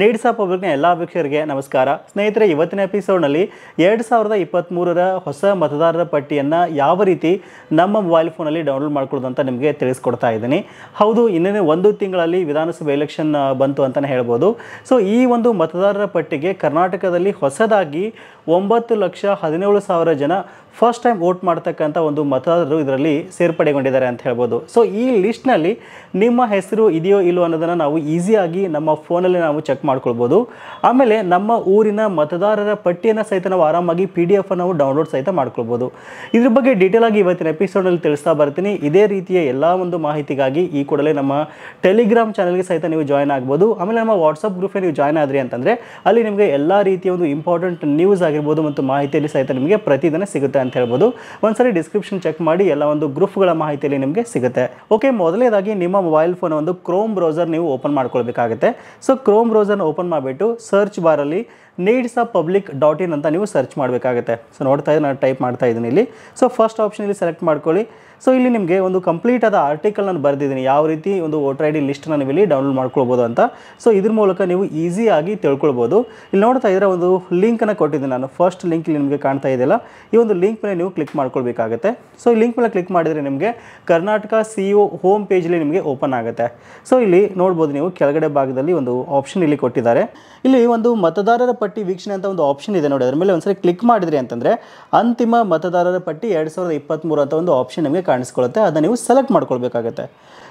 ನೀಡ್ಸಾ ಪಬ್ಲಿಕ್ನ ಎಲ್ಲ ವೀಕ್ಷಕರಿಗೆ ನಮಸ್ಕಾರ ಸ್ನೇಹಿತರೆ ಇವತ್ತಿನ ಎಪಿಸೋಡ್ನಲ್ಲಿ ಎರಡು ಸಾವಿರದ ಇಪ್ಪತ್ತ್ಮೂರರ ಹೊಸ ಮತದಾರರ ಪಟ್ಟಿಯನ್ನು ಯಾವ ರೀತಿ ನಮ್ಮ ಮೊಬೈಲ್ ಫೋನಲ್ಲಿ ಡೌನ್ಲೋಡ್ ಮಾಡ್ಕೊಳ್ಳೋದು ಅಂತ ನಿಮಗೆ ತಿಳಿಸ್ಕೊಡ್ತಾ ಇದ್ದೀನಿ ಹೌದು ಇನ್ನೇ ಒಂದು ತಿಂಗಳಲ್ಲಿ ವಿಧಾನಸಭೆ ಎಲೆಕ್ಷನ್ ಬಂತು ಅಂತಲೇ ಹೇಳ್ಬೋದು ಸೊ ಈ ಒಂದು ಮತದಾರರ ಪಟ್ಟಿಗೆ ಕರ್ನಾಟಕದಲ್ಲಿ ಹೊಸದಾಗಿ ಒಂಬತ್ತು ಲಕ್ಷ ಹದಿನೇಳು ಸಾವಿರ ಜನ ಫಸ್ಟ್ ಟೈಮ್ ವೋಟ್ ಮಾಡ್ತಕ್ಕಂಥ ಒಂದು ಮತದಾರರು ಇದರಲ್ಲಿ ಸೇರ್ಪಡೆಗೊಂಡಿದ್ದಾರೆ ಅಂತ ಹೇಳ್ಬೋದು ಸೊ ಈ ಲಿಸ್ಟ್ನಲ್ಲಿ ನಿಮ್ಮ ಹೆಸರು ಇದೆಯೋ ಇಲ್ಲೋ ಅನ್ನೋದನ್ನು ನಾವು ಈಸಿಯಾಗಿ ನಮ್ಮ ಫೋನಲ್ಲಿ ನಾವು ಚೆಕ್ ಮಾಡ್ಕೊಳ್ಬೋದು ಆಮೇಲೆ ನಮ್ಮ ಊರಿನ ಮತದಾರರ ಪಟ್ಟಿಯನ್ನು ಸಹಿತ ನಾವು ಆರಾಮಾಗಿ ಪಿ ಡಿ ಎಫ್ ನಾವು ಡೌನ್ಲೋಡ್ ಸಹಿತ ಮಾಡ್ಕೊಳ್ಬೋದು ಇದ್ರ ಬಗ್ಗೆ ಡೀಟೇಲ್ ಆಗಿ ಇವತ್ತಿನ ಎಪಿಸೋಡಲ್ಲಿ ತಿಳಿಸ್ತಾ ಬರ್ತೀನಿ ಇದೇ ರೀತಿಯ ಎಲ್ಲ ಒಂದು ಮಾಹಿತಿಗಾಗಿ ಈ ಕೂಡಲೇ ನಮ್ಮ ಟೆಲಿಗ್ರಾಮ್ ಚಾನಲ್ಗೆ ಸಹಿತ ನೀವು ಜಾಯ್ನ್ ಆಗ್ಬೋದು ಆಮೇಲೆ ನಮ್ಮ ವಾಟ್ಸಪ್ ಗ್ರೂಪ್ಗೆ ನೀವು ಜಾಯ್ನ್ ಆದ್ರಿ ಅಂತಂದ್ರೆ ಅಲ್ಲಿ ನಿಮಗೆ ಎಲ್ಲ ರೀತಿಯ ಒಂದು ಇಂಪಾರ್ಟೆಂಟ್ ನ್ಯೂಸ್ ಆಗಿರ್ಬೋದು ಮತ್ತು ಮಾಹಿತಿಯಲ್ಲಿ ಸಹಿತ ನಿಮಗೆ ಪ್ರತಿದಿನ ಸಿಗುತ್ತೆ ಅಂತ ಹೇಳ್ಬೋದು ಒಂದ್ಸರಿ ಡಿಸ್ಕ್ರಿಪ್ಷನ್ ಚೆಕ್ ಮಾಡಿ ಎಲ್ಲ ಒಂದು ಗ್ರೂಪ್ಗಳ ಮಾಹಿತಿಯಲ್ಲಿ ನಿಮಗೆ ಸಿಗುತ್ತೆ ಓಕೆ ಮೊದಲೇದಾಗಿ ನಿಮ್ಮ ಮೊಬೈಲ್ ಫೋನ್ ಒಂದು ಕ್ರೋಮ್ ಬ್ರೌಸರ್ ನೀವು ಓಪನ್ ಮಾಡ್ಕೊಳ್ಬೇಕಾಗುತ್ತೆ ಸೊ ಕ್ರೋಮ್ ಬ್ರೌಸರ್ ಬ್ರೌಸರ್ನ ಓಪನ್ ಮಾಡಿಬಿಟ್ಟು ಸರ್ಚ್ ಬಾರಲ್ಲಿ needs a public dot in ಅಂತ ನೀವು ಸರ್ಚ್ ಮಾಡಬೇಕಾಗುತ್ತೆ ಸೊ ನೋಡ್ತಾ ಇದ್ದೀನಿ ನಾನು ಟೈಪ್ ಮಾಡ್ತಾ ಇದ್ದೀನಿ ಇಲ್ಲಿ ಸೊ ಫಸ್ಟ್ ಆಪ್ಷನ್ ಇಲ್ಲಿ ಸೆಲೆಕ್ಟ್ ಮಾಡ್ಕೊಳ್ಳಿ ಸೊ ಇಲ್ಲಿ ನಿಮಗೆ ಒಂದು ಕಂಪ್ಲೀಟ್ ಆದ ಆರ್ಟಿಕಲ್ ನಾನು ಬರೆದಿದ್ದೀನಿ ಯಾವ ರೀತಿ ಒಂದು ವೋಟರ್ ಐ ಡಿ ಲಿಸ್ಟ್ ನಾನು ಇಲ್ಲಿ ಡೌನ್ಲೋಡ್ ಮಾಡ್ಕೊಳ್ಬೋದು ಅಂತ ಸೊ ಇದ್ರ ಮೂಲಕ ನೀವು ಈಸಿಯಾಗಿ ತಿಳ್ಕೊಳ್ಬೋದು ಇಲ್ಲಿ ನೋಡ್ತಾ ಇದ್ರೆ ಒಂದು ಲಿಂಕ್ ಲಿಂಕನ್ನು ಕೊಟ್ಟಿದ್ದೀನಿ ನಾನು ಫಸ್ಟ್ ಲಿಂಕ್ ಇಲ್ಲಿ ನಿಮಗೆ ಕಾಣ್ತಾ ಇದೆಯಲ್ಲ ಈ ಒಂದು ಲಿಂಕ್ ಮೇಲೆ ನೀವು ಕ್ಲಿಕ್ ಮಾಡ್ಕೊಳ್ಬೇಕಾಗುತ್ತೆ ಸೊ ಈ ಲಿಂಕ್ ಮೇಲೆ ಕ್ಲಿಕ್ ಮಾಡಿದ್ರೆ ನಿಮಗೆ Karnataka C home e home ಪೇಜಲ್ಲಿ ನಿಮಗೆ ಓಪನ್ ಆಗುತ್ತೆ ಸೊ ಇಲ್ಲಿ ನೋಡ್ಬೋದು ನೀವು ಕೆಳಗಡೆ ಭಾಗದಲ್ಲಿ ಒಂದು ಆಪ್ಷನ್ ಇಲ್ಲಿ ಇಲ್ಲಿ ಕೊಟ್ಟಿದ್ದಾರೆ ಇಲ್ಲಿ ಒಂದು ಮತದಾರರ ಪಟ್ಟಿ ವೀಕ್ಷಣೆ ಅಂತ ಒಂದು ಆಪ್ಷನ್ ಇದೆ ನೋಡಿ ಅದರ ಮೇಲೆ ಒಂದ್ಸರಿ ಕ್ಲಿಕ್ ಮಾಡಿದ್ರಿ ಅಂತಂದ್ರೆ ಅಂತಿಮ ಮತದಾರರ ಪಟ್ಟಿ ಎರಡ್ ಸಾವಿರದ ಇಪ್ಪತ್ತ್ಮೂರು ಅಂತ ಒಂದು ಆಪ್ಷನ್ ನಿಮಗೆ ಕಾಣಿಸ್ಕೊಳ್ಳುತ್ತೆ ಅದನ್ನ ನೀವು ಸೆಲೆಕ್ಟ್ ಮಾಡ್ಕೊಳ್ಬೇಕಾಗತ್ತೆ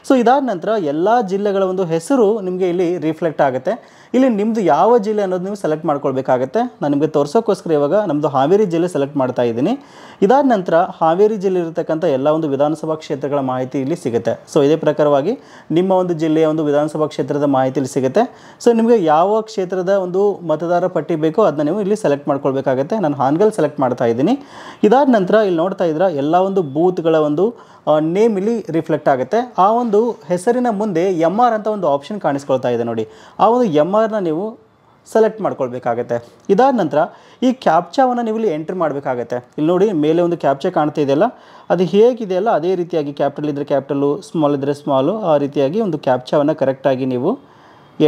ಸೊ ಇದಾದ ನಂತರ ಎಲ್ಲಾ ಜಿಲ್ಲೆಗಳ ಒಂದು ಹೆಸರು ನಿಮಗೆ ಇಲ್ಲಿ ರಿಫ್ಲೆಕ್ಟ್ ಆಗುತ್ತೆ ಇಲ್ಲಿ ನಿಮ್ಮದು ಯಾವ ಜಿಲ್ಲೆ ಅನ್ನೋದು ನೀವು ಸೆಲೆಕ್ಟ್ ಮಾಡ್ಕೊಳ್ಬೇಕಾಗತ್ತೆ ನಾನು ನಿಮಗೆ ತೋರಿಸೋಕ್ಕೋಸ್ಕರ ಇವಾಗ ನಮ್ಮದು ಹಾವೇರಿ ಜಿಲ್ಲೆ ಸೆಲೆಕ್ಟ್ ಮಾಡ್ತಾ ಇದ್ದೀನಿ ಇದಾದ ನಂತರ ಹಾವೇರಿ ಜಿಲ್ಲೆ ಇರತಕ್ಕಂಥ ಎಲ್ಲ ಒಂದು ವಿಧಾನಸಭಾ ಕ್ಷೇತ್ರಗಳ ಮಾಹಿತಿ ಇಲ್ಲಿ ಸಿಗುತ್ತೆ ಸೊ ಇದೇ ಪ್ರಕಾರವಾಗಿ ನಿಮ್ಮ ಒಂದು ಜಿಲ್ಲೆಯ ಒಂದು ವಿಧಾನಸಭಾ ಕ್ಷೇತ್ರದ ಮಾಹಿತಿ ಇಲ್ಲಿ ಸಿಗುತ್ತೆ ಸೊ ನಿಮಗೆ ನಿಮಗೆ ಯಾವ ಕ್ಷೇತ್ರದ ಒಂದು ಮತದಾರ ಪಟ್ಟಿ ಬೇಕೋ ಅದನ್ನ ನೀವು ಇಲ್ಲಿ ಸೆಲೆಕ್ಟ್ ಮಾಡ್ಕೊಳ್ಬೇಕಾಗತ್ತೆ ನಾನು ಹಾನ್ಗಲ್ ಸೆಲೆಕ್ಟ್ ಮಾಡ್ತಾ ಇದ್ದೀನಿ ಇದಾದ ನಂತರ ಇಲ್ಲಿ ನೋಡ್ತಾ ಇದ್ರ ಎಲ್ಲ ಒಂದು ಬೂತ್ಗಳ ಒಂದು ನೇಮ್ ಇಲ್ಲಿ ರಿಫ್ಲೆಕ್ಟ್ ಆಗುತ್ತೆ ಆ ಒಂದು ಹೆಸರಿನ ಮುಂದೆ ಎಮ್ ಆರ್ ಅಂತ ಒಂದು ಆಪ್ಷನ್ ಕಾಣಿಸ್ಕೊಳ್ತಾ ಇದೆ ನೋಡಿ ಆ ಒಂದು ಎಮ್ ಆರ್ನ ನೀವು ಸೆಲೆಕ್ಟ್ ಮಾಡ್ಕೊಳ್ಬೇಕಾಗತ್ತೆ ಇದಾದ ನಂತರ ಈ ಕ್ಯಾಪ್ಚಾವನ್ನು ನೀವು ಇಲ್ಲಿ ಎಂಟ್ರಿ ಮಾಡಬೇಕಾಗತ್ತೆ ಇಲ್ಲಿ ನೋಡಿ ಮೇಲೆ ಒಂದು ಕ್ಯಾಪ್ಚಾ ಕಾಣ್ತಾ ಇದೆಯಲ್ಲ ಅದು ಹೇಗಿದೆಯಲ್ಲ ಅದೇ ರೀತಿಯಾಗಿ ಕ್ಯಾಪಿಟಲ್ ಇದ್ದರೆ ಕ್ಯಾಪಿಟಲು ಸ್ಮಾಲ್ ಇದ್ದರೆ ಸ್ಮಾಲು ಆ ರೀತಿಯಾಗಿ ಒಂದು ಕ್ಯಾಪ್ಚಾವನ್ನು ಕರೆಕ್ಟಾಗಿ ನೀವು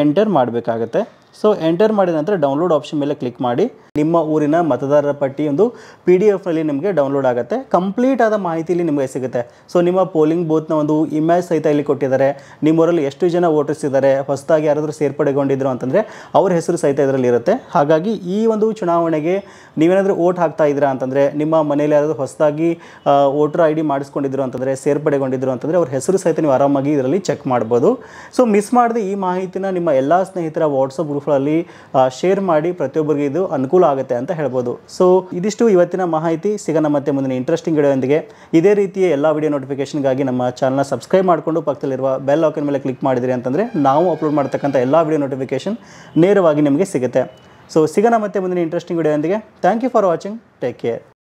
ಎಂಟರ್ ಮಾಡಬೇಕಾಗತ್ತೆ ಸೊ ಎಂಟರ್ ಮಾಡಿದ ನಂತರ ಡೌನ್ಲೋಡ್ ಆಪ್ಷನ್ ಮೇಲೆ ಕ್ಲಿಕ್ ಮಾಡಿ ನಿಮ್ಮ ಊರಿನ ಮತದಾರರ ಪಟ್ಟಿ ಒಂದು ಪಿ ಡಿ ಎಫ್ನಲ್ಲಿ ನಿಮಗೆ ಡೌನ್ಲೋಡ್ ಆಗುತ್ತೆ ಕಂಪ್ಲೀಟ್ ಆದ ಮಾಹಿತಿಲಿ ನಿಮಗೆ ಸಿಗುತ್ತೆ ಸೊ ನಿಮ್ಮ ಪೋಲಿಂಗ್ ಬೂತ್ನ ಒಂದು ಇಮೇಜ್ ಸಹಿತ ಇಲ್ಲಿ ಕೊಟ್ಟಿದ್ದಾರೆ ನಿಮ್ಮೂರಲ್ಲಿ ಎಷ್ಟು ಜನ ವೋಟರ್ಸ್ ಇದ್ದಾರೆ ಹೊಸದಾಗಿ ಯಾರಾದರೂ ಸೇರ್ಪಡೆಗೊಂಡಿದ್ರು ಅಂತಂದರೆ ಅವ್ರ ಹೆಸರು ಸಹಿತ ಇದರಲ್ಲಿ ಇರುತ್ತೆ ಹಾಗಾಗಿ ಈ ಒಂದು ಚುನಾವಣೆಗೆ ನೀವೇನಾದರೂ ಓಟ್ ಹಾಕ್ತಾ ಇದ್ದೀರಾ ಅಂತಂದರೆ ನಿಮ್ಮ ಮನೇಲಿ ಯಾರಾದರೂ ಹೊಸದಾಗಿ ವೋಟರ್ ಐ ಡಿ ಮಾಡಿಸ್ಕೊಂಡಿದ್ರು ಅಂತಂದರೆ ಸೇರ್ಪಡೆಗೊಂಡಿದ್ರು ಅಂತಂದರೆ ಅವ್ರ ಹೆಸರು ಸಹಿತ ನೀವು ಆರಾಮಾಗಿ ಇದರಲ್ಲಿ ಚೆಕ್ ಮಾಡ್ಬೋದು ಸೊ ಮಿಸ್ ಮಾಡದೆ ಈ ಮಾಹಿತಿನ ನಿಮ್ಮ ಎಲ್ಲ ಸ್ನೇಹಿತರ ವಾಟ್ಸಪ್ ಗ್ರೂಪ್ ಗ್ರೂಪ್ಗಳಲ್ಲಿ ಶೇರ್ ಮಾಡಿ ಪ್ರತಿಯೊಬ್ಬರಿಗೆ ಇದು ಅನುಕೂಲ ಆಗುತ್ತೆ ಅಂತ ಹೇಳ್ಬೋದು ಸೊ ಇದಿಷ್ಟು ಇವತ್ತಿನ ಮಾಹಿತಿ ಸಿಗೋಣ ಮತ್ತೆ ಮುಂದಿನ ಇಂಟ್ರೆಸ್ಟಿಂಗ್ ವಿಡಿಯೋದೊಂದಿಗೆ ಇದೇ ರೀತಿಯ ಎಲ್ಲ ವಿಡಿಯೋ ನೋಟಿಫಿಕೇಷನ್ಗಾಗಿ ನಮ್ಮ ಚಾನಲ್ನ ಸಬ್ಸ್ಕ್ರೈಬ್ ಮಾಡಿಕೊಂಡು ಪಕ್ಕದಲ್ಲಿರುವ ಬೆಲ್ ಆಕನ್ ಮೇಲೆ ಕ್ಲಿಕ್ ಮಾಡಿದ್ರಿ ಅಂತಂದರೆ ನಾವು ಅಪ್ಲೋಡ್ ಮಾಡ್ತಕ್ಕಂಥ ಎಲ್ಲ ವಿಡಿಯೋ ನೋಟಿಫಿಕೇಷನ್ ನೇರವಾಗಿ ನಿಮಗೆ ಸಿಗುತ್ತೆ ಸೊ ಸಿಗೋಣ ಮತ್ತೆ ಮುಂದಿನ ಇಂಟ್ರೆಸ್ಟಿಂಗ್ ವಿಡಿಯೋದೊಂದಿಗೆ thank you for watching take care